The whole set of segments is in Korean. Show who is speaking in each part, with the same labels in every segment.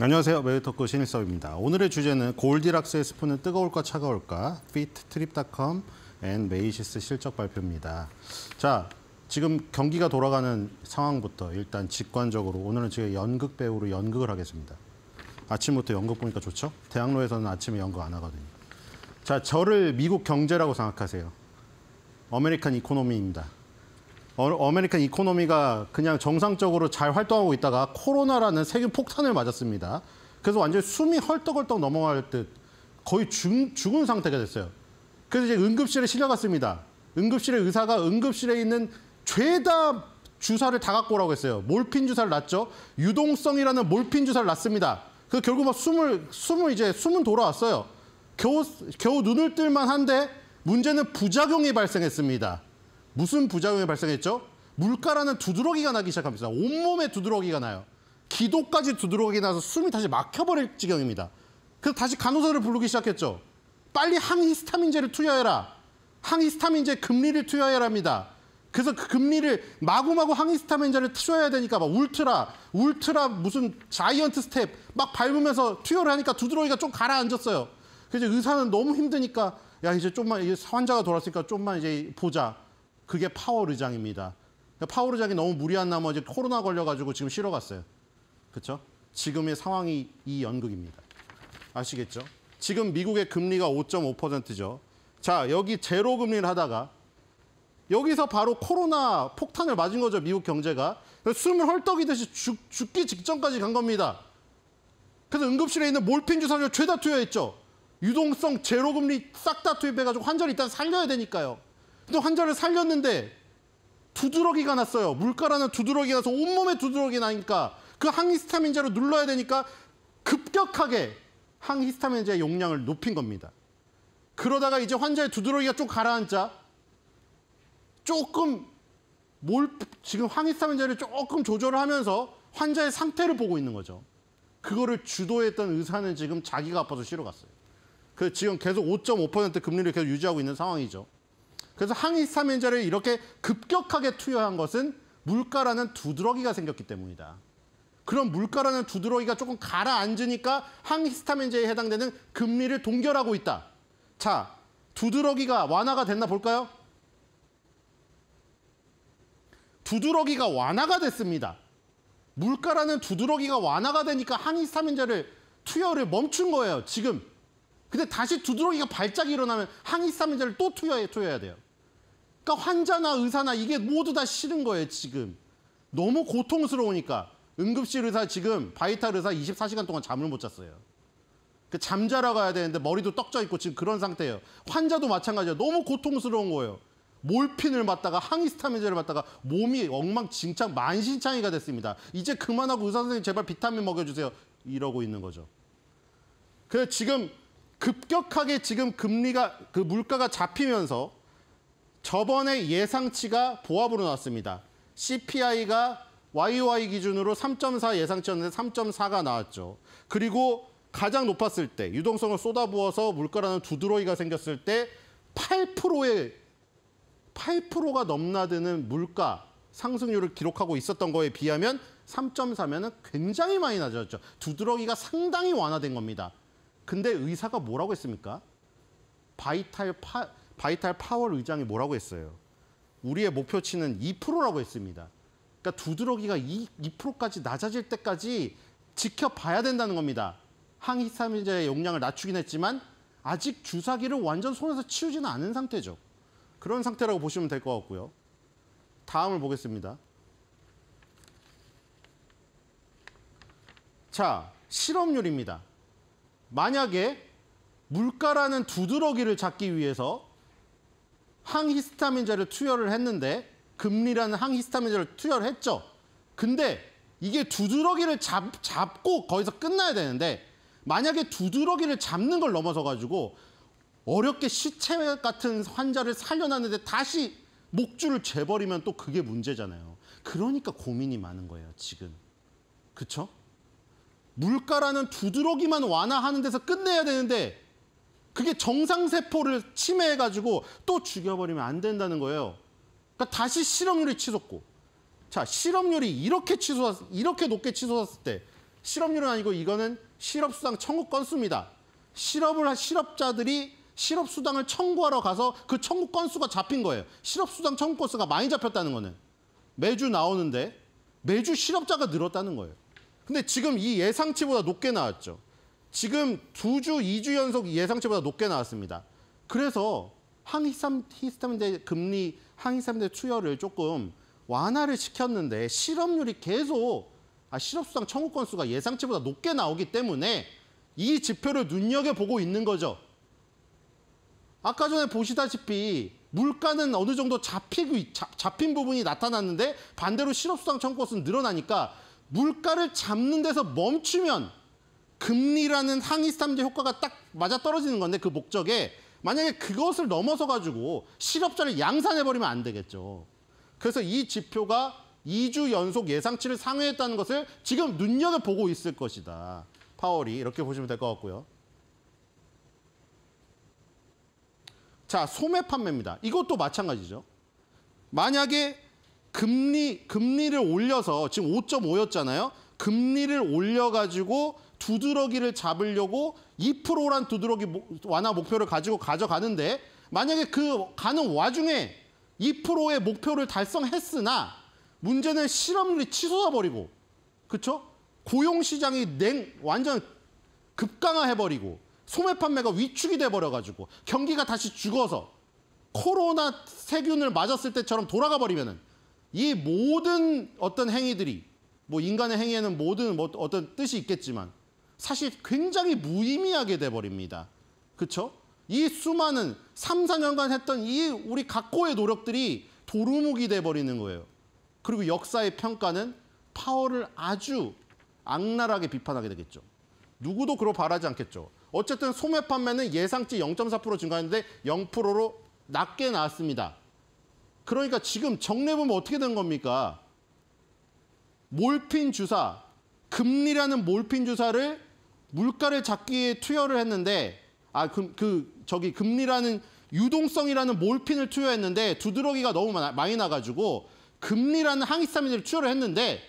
Speaker 1: 안녕하세요. 매일토크 신일섭입니다. 오늘의 주제는 골디락스의 스푼은 뜨거울까 차가울까? fittrip.com and 메이시스 실적 발표입니다. 자, 지금 경기가 돌아가는 상황부터 일단 직관적으로 오늘은 제가 연극 배우로 연극을 하겠습니다. 아침부터 연극 보니까 좋죠? 대학로에서는 아침에 연극 안 하거든요. 자, 저를 미국 경제라고 생각하세요. 아메리칸 이코노미입니다. 어메리칸 이코노미가 그냥 정상적으로 잘 활동하고 있다가 코로나라는 세균 폭탄을 맞았습니다. 그래서 완전히 숨이 헐떡헐떡 넘어갈 듯 거의 죽, 죽은 상태가 됐어요. 그래서 이제 응급실에 실려갔습니다. 응급실의 의사가 응급실에 있는 죄다 주사를 다 갖고 오라고 했어요. 몰핀 주사를 놨죠. 유동성이라는 몰핀 주사를 놨습니다. 그 결국 막 숨을 숨을 이제 숨은 돌아왔어요. 겨우 겨우 눈을 뜰만 한데 문제는 부작용이 발생했습니다. 무슨 부작용이 발생했죠? 물가라는 두드러기가 나기 시작합니다. 온몸에 두드러기가 나요. 기도까지 두드러기 나서 숨이 다시 막혀버릴 지경입니다. 그래서 다시 간호사를 부르기 시작했죠. 빨리 항히스타민제를 투여해라. 항히스타민제 금리를 투여해랍니다. 그래서 그 금리를 마구마구 항히스타민제를 투여해야 되니까 막 울트라, 울트라 무슨 자이언트 스텝 막 밟으면서 투여를 하니까 두드러기가 좀 가라앉았어요. 그래서 의사는 너무 힘드니까 야 이제 좀만 이제 환자가 돌았으니까 좀만 이제 보자. 그게 파월 의장입니다. 파월 의장이 너무 무리한 나머지 코로나 걸려가지고 지금 쉬러 갔어요. 그렇죠? 지금의 상황이 이 연극입니다. 아시겠죠? 지금 미국의 금리가 5.5%죠. 자, 여기 제로 금리를 하다가 여기서 바로 코로나 폭탄을 맞은 거죠, 미국 경제가. 숨을 헐떡이듯이 죽, 죽기 직전까지 간 겁니다. 그래서 응급실에 있는 몰핀 주사를 죄다 투여했죠. 유동성 제로 금리 싹 다 투입해가지고 환자를 일단 살려야 되니까요. 근데 환자를 살렸는데 두드러기가 났어요. 물가라는 두드러기가 나서 온몸에 두드러기 나니까 그 항히스타민제로 눌러야 되니까 급격하게 항히스타민제의 용량을 높인 겁니다. 그러다가 이제 환자의 두드러기가 좀 가라앉자 조금 몰 지금 항히스타민제를 조금 조절을 하면서 환자의 상태를 보고 있는 거죠. 그거를 주도했던 의사는 지금 자기가 아파서 쉬어 갔어요. 그 지금 계속 5.5% 금리를 계속 유지하고 있는 상황이죠. 그래서 항히스타민제를 이렇게 급격하게 투여한 것은 물가라는 두드러기가 생겼기 때문이다. 그럼 물가라는 두드러기가 조금 가라앉으니까 항히스타민제에 해당되는 금리를 동결하고 있다. 자, 두드러기가 완화가 됐나 볼까요? 두드러기가 완화가 됐습니다. 물가라는 두드러기가 완화가 되니까 항히스타민제를 투여를 멈춘 거예요, 지금. 근데 다시 두드러기가 발작이 일어나면 항히스타민제를 또 투여해, 투여해야 돼요. 그러니까 환자나 의사나 이게 모두 다 싫은 거예요, 지금. 너무 고통스러우니까. 응급실 의사 지금 바이탈 의사 24시간 동안 잠을 못 잤어요. 그 잠자러 가야 되는데 머리도 떡져 있고 지금 그런 상태예요. 환자도 마찬가지예요. 너무 고통스러운 거예요. 몰핀을 맞다가 항히스타민제를 맞다가 몸이 엉망진창 만신창이가 됐습니다. 이제 그만하고 의사 선생님 제발 비타민 먹여주세요. 이러고 있는 거죠. 그 지금 급격하게 지금 금리가 그 물가가 잡히면서 저번에 예상치가 보합으로 나왔습니다. CPI가 YY 기준으로 3.4 예상치였는데 3.4가 나왔죠. 그리고 가장 높았을 때 유동성을 쏟아부어서 물가라는 두드러기가 생겼을 때 8%의 8%가 넘나드는 물가 상승률을 기록하고 있었던 거에 비하면 3.4면은 굉장히 많이 낮아졌죠. 두드러기가 상당히 완화된 겁니다. 근데 의사가 뭐라고 했습니까? 바이탈 파 바이탈 파월 의장이 뭐라고 했어요? 우리의 목표치는 2%라고 했습니다. 그러니까 두드러기가 2, 까지 낮아질 때까지 지켜봐야 된다는 겁니다. 항히스타민제의 용량을 낮추긴 했지만 아직 주사기를 완전 손에서 치우지는 않은 상태죠. 그런 상태라고 보시면 될 것 같고요. 다음을 보겠습니다. 자, 실업률입니다 만약에 물가라는 두드러기를 잡기 위해서 항히스타민제를 투여를 했는데 금리라는 항히스타민제를 투여를 했죠. 근데 이게 두드러기를 잡, 잡고 거기서 끝나야 되는데 만약에 두드러기를 잡는 걸 넘어서 가지고 어렵게 시체 같은 환자를 살려놨는데 다시 목줄을 재버리면 또 그게 문제잖아요. 그러니까 고민이 많은 거예요, 지금. 그렇죠? 물가라는 두드러기만 완화하는 데서 끝내야 되는데 그게 정상세포를 침해해가지고 또 죽여버리면 안 된다는 거예요. 그러니까 다시 실험률이 치솟고. 자, 실험률이 이렇게 치솟았, 이렇게 높게 치솟았을 때, 실업률은 아니고 이거는 실업수당 청구 건수입니다. 실업을 한 실업자들이 실업수당을 청구하러 가서 그 청구 건수가 잡힌 거예요. 실업수당 청구 건수가 많이 잡혔다는 거는 매주 나오는데 매주 실업자가 늘었다는 거예요. 근데 지금 이 예상치보다 높게 나왔죠. 지금 두 주, 이 주 연속 예상치보다 높게 나왔습니다. 그래서 항히스타민제 금리, 항히스타민제 투여를 조금 완화를 시켰는데 실업률이 계속 아, 실업수당 청구 건수가 예상치보다 높게 나오기 때문에 이 지표를 눈여겨보고 있는 거죠. 아까 전에 보시다시피 물가는 어느 정도 잡히고, 잡, 잡힌 부분이 나타났는데 반대로 실업수당 청구 건수는 늘어나니까 물가를 잡는 데서 멈추면 금리라는 상위 스탐제 효과가 딱 맞아 떨어지는 건데 그 목적에 만약에 그것을 넘어서 가지고 실업자를 양산해 버리면 안 되겠죠. 그래서 이 지표가 2주 연속 예상치를 상회했다는 것을 지금 눈여겨보고 있을 것이다. 파월이 이렇게 보시면 될 것 같고요. 자, 소매 판매입니다. 이것도 마찬가지죠. 만약에 금리 금리를 올려서 지금 5.5였잖아요. 금리를 올려 가지고 두드러기를 잡으려고 2%란 두드러기 완화 목표를 가지고 가져가는데 만약에 그 가는 와중에 2%의 목표를 달성했으나 문제는 실업률이 치솟아버리고 그렇죠? 고용시장이 냉 완전 급강화해버리고 소매 판매가 위축이 돼버려가지고 경기가 다시 죽어서 코로나 세균을 맞았을 때처럼 돌아가 버리면은 이 모든 어떤 행위들이 뭐 인간의 행위에는 모든 뭐 어떤 뜻이 있겠지만 사실 굉장히 무의미하게 돼버립니다. 그렇죠? 이 수많은 3, 4년간 했던 이 우리 각고의 노력들이 도루묵이 돼버리는 거예요. 그리고 역사의 평가는 파워를 아주 악랄하게 비판하게 되겠죠. 누구도 그로 바라지 않겠죠. 어쨌든 소매 판매는 예상치 0.4% 증가했는데 0%로 낮게 나왔습니다. 그러니까 지금 정례해보면 어떻게 된 겁니까? 몰핀 주사, 금리라는 몰핀 주사를 물가를 잡기에 투여를 했는데 아 그 그, 저기 금리라는 유동성이라는 몰핀을 투여했는데 두드러기가 너무 많이 나가지고 금리라는 항히스타민을 투여를 했는데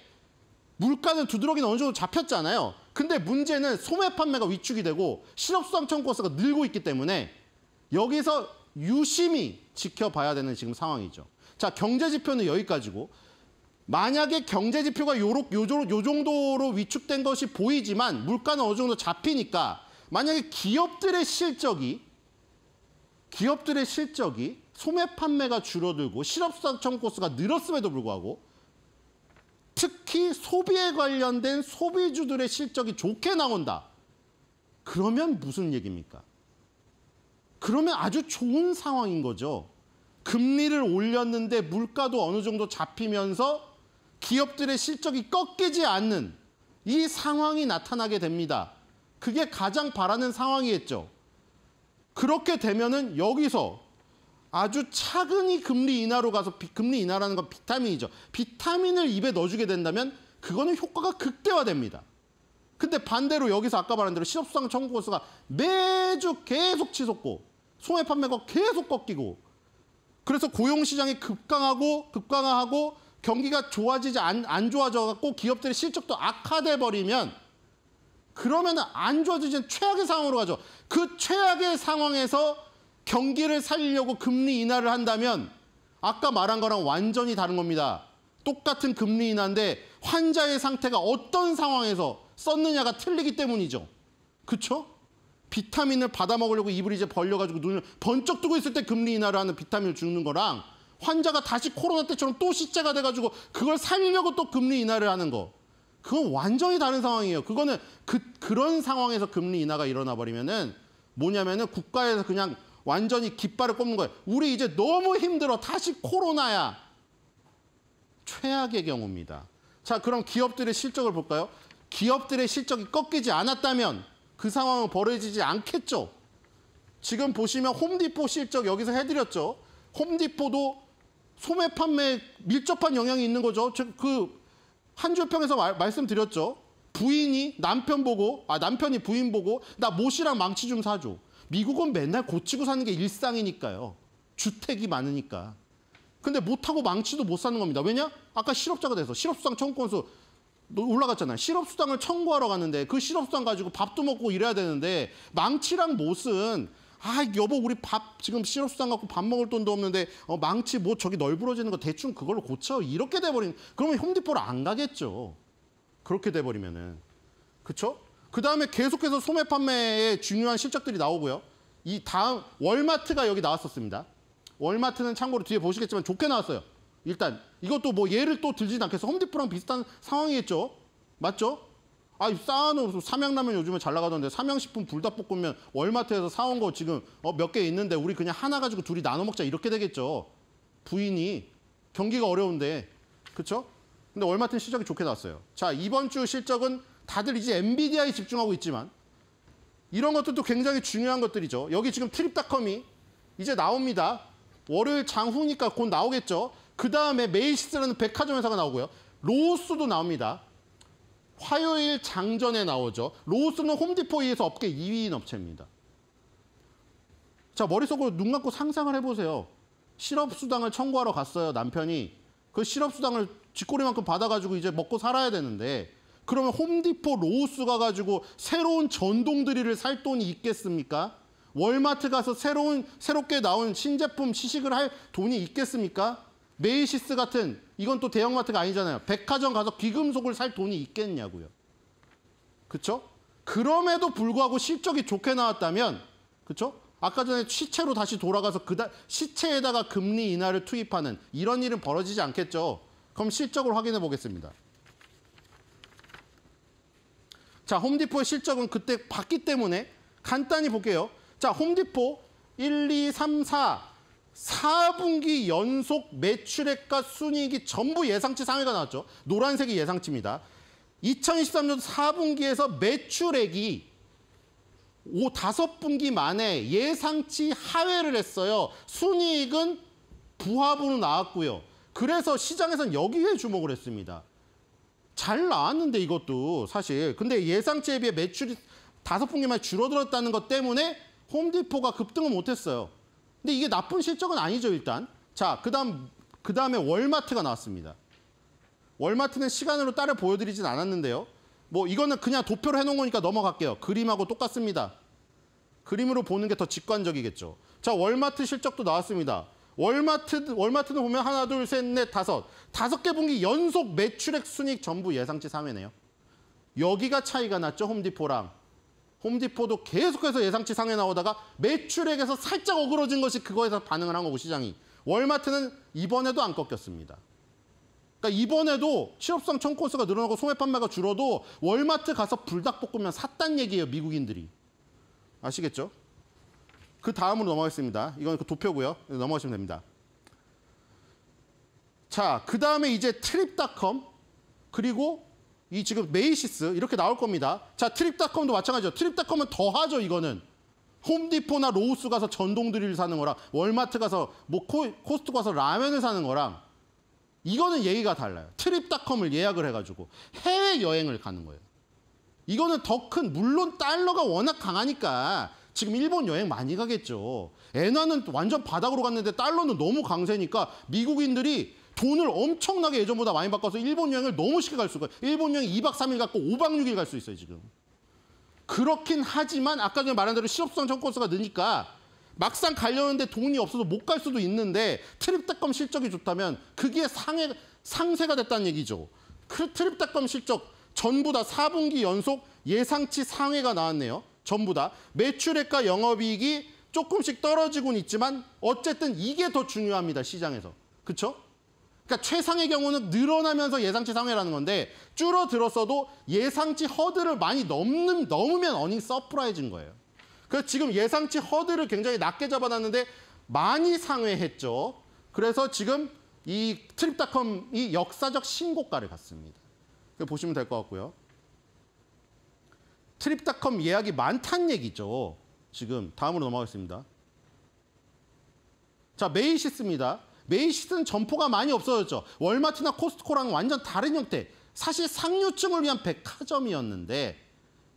Speaker 1: 물가는 두드러기는 어느 정도 잡혔잖아요. 근데 문제는 소매 판매가 위축이 되고 실업수당청 코스가 늘고 있기 때문에 여기서 유심히 지켜봐야 되는 지금 상황이죠. 자, 경제 지표는 여기까지고 만약에 경제 지표가 요, 요, 요 정도로 위축된 것이 보이지만 물가는 어느 정도 잡히니까 만약에 기업들의 실적이 기업들의 실적이 소매 판매가 줄어들고 실업사청 코스가 늘었음에도 불구하고 특히 소비에 관련된 소비주들의 실적이 좋게 나온다. 그러면 무슨 얘기입니까? 그러면 아주 좋은 상황인 거죠. 금리를 올렸는데 물가도 어느 정도 잡히면서 기업들의 실적이 꺾이지 않는 이 상황이 나타나게 됩니다. 그게 가장 바라는 상황이겠죠. 그렇게 되면은 여기서 아주 차근히 금리 인하로 가서 비, 금리 인하라는 건 비타민이죠. 비타민을 입에 넣어주게 된다면 그거는 효과가 극대화됩니다. 근데 반대로 여기서 아까 말한 대로 실업수당 청구 고수가 매주 계속 치솟고 소매 판매가 계속 꺾이고 그래서 고용 시장이 급강하고 급강화하고 경기가 좋아지지 안, 안 좋아져갖고 기업들의 실적도 악화돼 버리면 그러면은 안 좋아지는 최악의 상황으로 가죠. 그 최악의 상황에서 경기를 살리려고 금리 인하를 한다면 아까 말한 거랑 완전히 다른 겁니다. 똑같은 금리 인하인데 환자의 상태가 어떤 상황에서 썼느냐가 틀리기 때문이죠. 그렇죠? 비타민을 받아 먹으려고 입을 이제 벌려가지고 눈을 번쩍 뜨고 있을 때 금리 인하를 하는 비타민을 주는 거랑 환자가 다시 코로나 때처럼 또 시제가 돼가지고 그걸 살리려고 또 금리 인하를 하는 거. 그건 완전히 다른 상황이에요. 그거는 그, 그런 상황에서 금리 인하가 일어나 버리면은 뭐냐면은 국가에서 그냥 완전히 깃발을 꼽는 거예요. 우리 이제 너무 힘들어. 다시 코로나야. 최악의 경우입니다. 자, 그럼 기업들의 실적을 볼까요? 기업들의 실적이 꺾이지 않았다면 그 상황은 벌어지지 않겠죠. 지금 보시면 홈디포 실적 여기서 해드렸죠. 홈디포도 소매 판매 밀접한 영향이 있는 거죠. 그한 줄평에서 말씀드렸죠. 부인이 남편 보고 아 남편이 부인 보고 나 못이랑 망치 좀 사줘. 미국은 맨날 고치고 사는 게 일상이니까요. 주택이 많으니까. 근데 못하고 망치도 못 사는 겁니다. 왜냐? 아까 실업자가 돼서 실업수당 청구건수 올라갔잖아요. 실업수당을 청구하러 갔는데 그 실업수당 가지고 밥도 먹고 일해야 되는데 망치랑 못은 아 여보 우리 밥 지금 시럽수당 갖고 밥 먹을 돈도 없는데 어, 망치 뭐 저기 널브러지는 거 대충 그걸로 고쳐 이렇게 돼버린 그러면 홈디포를 안 가겠죠. 그렇게 돼버리면은 그쵸그 다음에 계속해서 소매 판매에 중요한 실적들이 나오고요. 이 다음 월마트가 여기 나왔었습니다. 월마트는 참고로 뒤에 보시겠지만 좋게 나왔어요. 일단 이것도 뭐 예를 또 들진 않겠어. 홈디포랑 비슷한 상황이겠죠. 맞죠? 아니 아놓은 삼양라면 요즘에 잘 나가던데 삼양식품 불닭볶음면 월마트에서 사온 거 지금 어, 몇개 있는데 우리 그냥 하나 가지고 둘이 나눠 먹자 이렇게 되겠죠. 부인이 경기가 어려운데 그렇죠? 근데 월마트는 실적이 좋게 나왔어요. 자 이번 주 실적은 다들 이제 엔비디아에 집중하고 있지만 이런 것들도 굉장히 중요한 것들이죠. 여기 지금 트립닷컴이 이제 나옵니다. 월요일 장후니까 곧 나오겠죠. 그 다음에 메이시스라는 백화점 회사가 나오고요. 로스도 나옵니다. 화요일 장전에 나오죠. 로우스는 홈디포이에서 업계 2위인 업체입니다. 자, 머릿속으로 눈 감고 상상을 해보세요. 실업수당을 청구하러 갔어요, 남편이. 그 실업수당을 쥐꼬리만큼 받아가지고 이제 먹고 살아야 되는데 그러면 홈디포 로우스 가가지고 새로운 전동 드릴을 살 돈이 있겠습니까? 월마트 가서 새로운, 새롭게 나온 신제품 시식을 할 돈이 있겠습니까? 메이시스 같은 이건 또 대형마트가 아니잖아요. 백화점 가서 귀금속을 살 돈이 있겠냐고요. 그렇죠? 그럼에도 불구하고 실적이 좋게 나왔다면 그렇죠? 아까 전에 시체로 다시 돌아가서 그다 시체에다가 금리 인하를 투입하는 이런 일은 벌어지지 않겠죠. 그럼 실적을 확인해 보겠습니다. 자, 홈디포의 실적은 그때 봤기 때문에 간단히 볼게요. 자, 홈디포 1, 2, 3, 4 4분기 연속 매출액과 순이익이 전부 예상치 상위가 나왔죠. 노란색이 예상치입니다. 2023년 4분기에서 매출액이 5, 5분기 만에 예상치 하회를 했어요. 순이익은 부합으로 나왔고요. 그래서 시장에서는 여기에 주목을 했습니다. 잘 나왔는데 이것도 사실. 근데 예상치에 비해 매출이 5분기만 줄어들었다는 것 때문에 홈디포가 급등을 못했어요. 근데 이게 나쁜 실적은 아니죠, 일단. 자, 그다음 그다음에 월마트가 나왔습니다. 월마트는 시간으로 따로 보여드리진 않았는데요. 뭐 이거는 그냥 도표로 해놓은 거니까 넘어갈게요. 그림하고 똑같습니다. 그림으로 보는 게 더 직관적이겠죠. 자, 월마트 실적도 나왔습니다. 월마트, 월마트는 보면 하나, 둘, 셋, 넷, 다섯. 다섯 개 분기 연속 매출액 순익 전부 예상치 상회네요. 여기가 차이가 났죠, 홈디포랑. 홈디포도 계속해서 예상치 상에 나오다가 매출액에서 살짝 어그러진 것이 그거에서 반응을 한 거고 시장이. 월마트는 이번에도 안 꺾였습니다. 그러니까 이번에도 취업성 청코스가 늘어나고 소매 판매가 줄어도 월마트 가서 불닭볶음면 샀단 얘기예요, 미국인들이. 아시겠죠? 그 다음으로 넘어가겠습니다. 이건 그 도표고요. 넘어가시면 됩니다. 자, 그 다음에 이제 트립닷컴 그리고 이 지금 메이시스 이렇게 나올 겁니다. 자 트립닷컴도 마찬가지죠. 트립닷컴은 더하죠 이거는. 홈디포나 로우스 가서 전동 드릴 사는 거랑 월마트 가서 뭐 코, 코스트 가서 라면을 사는 거랑 이거는 얘기가 달라요. 트립닷컴을 예약을 해가지고 해외 여행을 가는 거예요. 이거는 더 큰 물론 달러가 워낙 강하니까 지금 일본 여행 많이 가겠죠. 엔화는 완전 바닥으로 갔는데 달러는 너무 강세니까 미국인들이 돈을 엄청나게 예전보다 많이 바꿔서 일본 여행을 너무 쉽게 갈 수가 있어요. 일본 여행 2박 3일 갖고 5박 6일 갈 수 있어요, 지금. 그렇긴 하지만 아까 전에 말한 대로 실업성 청코스가 느니까 막상 가려는데 돈이 없어도못갈 수도 있는데 트립닷컴 실적이 좋다면 그게 상해, 상세가 됐다는 얘기죠. 트립닷컴 실적 전부 다 4분기 연속 예상치 상회가 나왔네요. 전부 다. 매출액과 영업이익이 조금씩 떨어지곤 있지만 어쨌든 이게 더 중요합니다, 시장에서. 그렇죠? 그러니까 최상의 경우는 늘어나면서 예상치 상회라는 건데 줄어들었어도 예상치 허드를 많이 넘는, 넘으면 어닝 서프라이즈인 거예요. 그래서 지금 예상치 허드를 굉장히 낮게 잡아놨는데 많이 상회했죠. 그래서 지금 이 트립닷컴이 역사적 신고가를 갔습니다. 보시면 될 것 같고요. 트립닷컴 예약이 많다는 얘기죠. 지금 다음으로 넘어가겠습니다. 자, 메이시스입니다. 메이시스는 점포가 많이 없어졌죠. 월마트나 코스트코랑 완전 다른 형태. 사실 상류층을 위한 백화점이었는데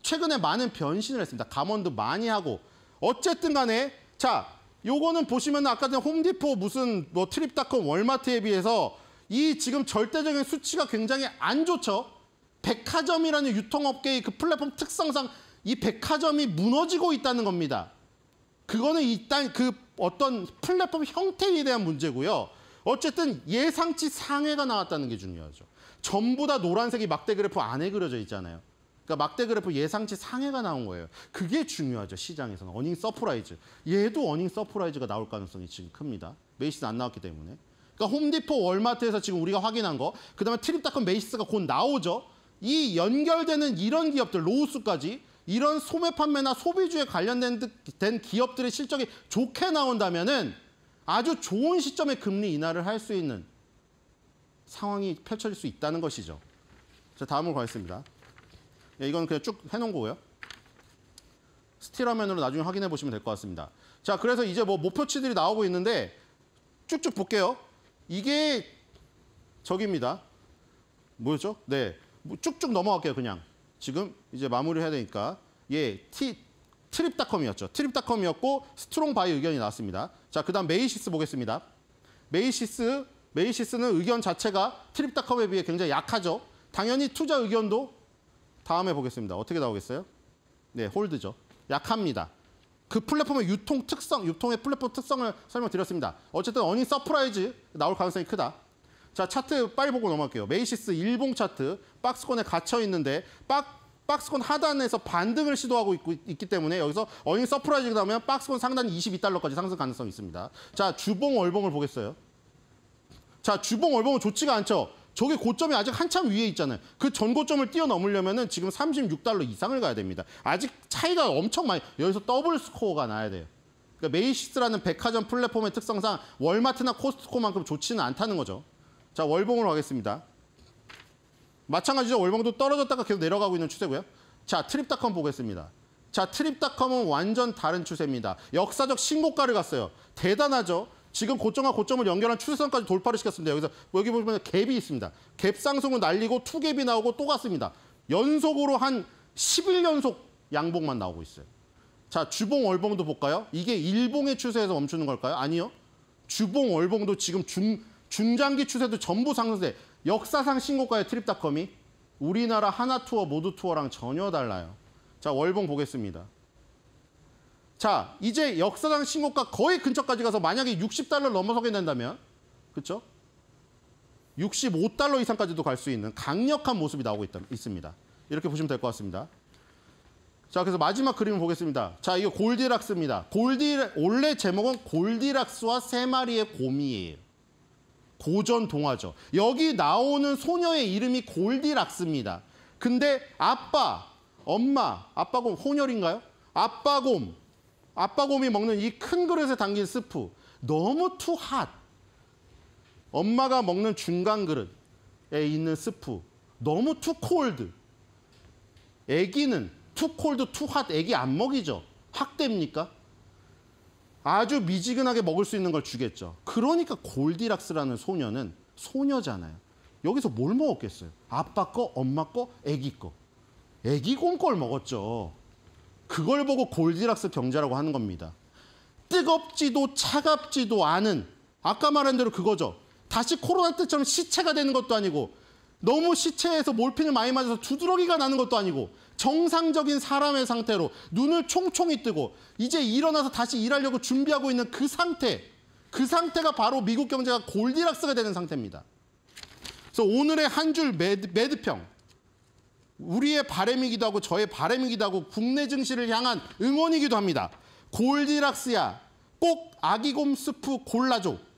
Speaker 1: 최근에 많은 변신을 했습니다. 감원도 많이 하고 어쨌든 간에 자 요거는 보시면 아까 전 홈디포 무슨 뭐 트립닷컴 월마트에 비해서 이 지금 절대적인 수치가 굉장히 안 좋죠. 백화점이라는 유통업계의 그 플랫폼 특성상 이 백화점이 무너지고 있다는 겁니다. 그거는 일단 그 어떤 플랫폼 형태에 대한 문제고요. 어쨌든 예상치 상해가 나왔다는 게 중요하죠. 전부 다 노란색이 막대 그래프 안에 그려져 있잖아요. 그러니까 막대 그래프 예상치 상해가 나온 거예요. 그게 중요하죠. 시장에서는 어닝 서프라이즈. 얘도 어닝 서프라이즈가 나올 가능성이 지금 큽니다. 메이시스 안 나왔기 때문에. 그러니까 홈디포 월마트에서 지금 우리가 확인한 거. 그다음에 트립닷컴 메이시스가 곧 나오죠. 이 연결되는 이런 기업들 로우스까지 이런 소매 판매나 소비주에 관련된 된 기업들의 실적이 좋게 나온다면은 아주 좋은 시점에 금리 인하를 할 수 있는 상황이 펼쳐질 수 있다는 것이죠. 자, 다음으로 가겠습니다. 예, 이건 그냥 쭉 해놓은 거고요. 스티라면으로 나중에 확인해 보시면 될 것 같습니다. 자, 그래서 이제 뭐 목표치들이 나오고 있는데 쭉쭉 볼게요. 이게 저기입니다. 뭐였죠? 네. 뭐 쭉쭉 넘어갈게요, 그냥. 지금 이제 마무리해야 되니까 예, 티, 트립닷컴이었죠. 트립닷컴이었고 스트롱 바이 의견이 나왔습니다. 자, 그다음 메이시스 보겠습니다. 메이시스 메이시스는 의견 자체가 트립닷컴에 비해 굉장히 약하죠. 당연히 투자 의견도 다음에 보겠습니다. 어떻게 나오겠어요? 네, 홀드죠. 약합니다. 그 플랫폼의 유통 특성, 유통의 플랫폼 특성을 설명드렸습니다. 어쨌든 어닝 서프라이즈 나올 가능성이 크다. 자, 차트 빨리 보고 넘어갈게요. 메이시스 일봉 차트 박스권에 갇혀 있는데 박 박스권 하단에서 반등을 시도하고 있고, 있기 때문에 여기서 어닝 서프라이즈가 나면 박스권 상단 22달러까지 상승 가능성이 있습니다. 자, 주봉 월봉을 보겠어요. 자, 주봉 월봉은 좋지가 않죠. 저게 고점이 아직 한참 위에 있잖아요. 그 전고점을 뛰어넘으려면 은 지금 36달러 이상을 가야 됩니다. 아직 차이가 엄청 많이, 여기서 더블 스코어가 나야 돼요. 그러니까 메이시스라는 백화점 플랫폼의 특성상 월마트나 코스트코만큼 좋지는 않다는 거죠. 자, 월봉으로 가겠습니다. 마찬가지죠. 월봉도 떨어졌다가 계속 내려가고 있는 추세고요. 자, 트립닷컴 보겠습니다. 자, 트립닷컴은 완전 다른 추세입니다. 역사적 신고가를 갔어요. 대단하죠. 지금 고점과 고점을 연결한 추세선까지 돌파를 시켰습니다. 여기서 여기 보면 시 갭이 있습니다. 갭 상승을 날리고 투갭이 나오고 또 갔습니다. 연속으로 한 11연속 양봉만 나오고 있어요. 자, 주봉 월봉도 볼까요? 이게 일봉의 추세에서 멈추는 걸까요? 아니요. 주봉 월봉도 지금 중 중장기 추세도 전부 상승세. 역사상 신고가의 트립닷컴이 우리나라 하나 투어 모두 투어랑 전혀 달라요. 자, 월봉 보겠습니다. 자, 이제 역사상 신고가 거의 근처까지 가서 만약에 60달러 넘어서게 된다면 그렇죠? 65달러 이상까지도 갈 수 있는 강력한 모습이 나오고 있다, 있습니다. 이렇게 보시면 될 것 같습니다. 자, 그래서 마지막 그림을 보겠습니다. 자, 이거 골디락스입니다. 골디 원래 제목은 골디락스와 세 마리의 곰이에요. 고전 동화죠. 여기 나오는 소녀의 이름이 골디락스입니다. 근데 아빠, 엄마, 아빠곰 혼혈인가요? 아빠곰, 아빠곰이 먹는 이 큰 그릇에 담긴 스프 너무 투핫. 엄마가 먹는 중간 그릇에 있는 스프 너무 투콜드. 애기는 투콜드 투핫 애기 안 먹이죠. 확대입니까? 아주 미지근하게 먹을 수 있는 걸 주겠죠. 그러니까 골디락스라는 소녀는 소녀잖아요. 여기서 뭘 먹었겠어요? 아빠 거, 엄마 거, 애기 거. 애기 꼼걸 먹었죠. 그걸 보고 골디락스 경제라고 하는 겁니다. 뜨겁지도 차갑지도 않은 아까 말한 대로 그거죠. 다시 코로나 때처럼 시체가 되는 것도 아니고 너무 시체에서 몰핀을 많이 맞아서 두드러기가 나는 것도 아니고 정상적인 사람의 상태로 눈을 총총히 뜨고 이제 일어나서 다시 일하려고 준비하고 있는 그 상태 그 상태가 바로 미국 경제가 골디락스가 되는 상태입니다. 그래서 오늘의 한 줄 매드, 매드평 우리의 바램이기도 하고 저의 바램이기도 하고 국내 증시를 향한 응원이기도 합니다. 골디락스야 꼭 아기곰 스프 골라줘.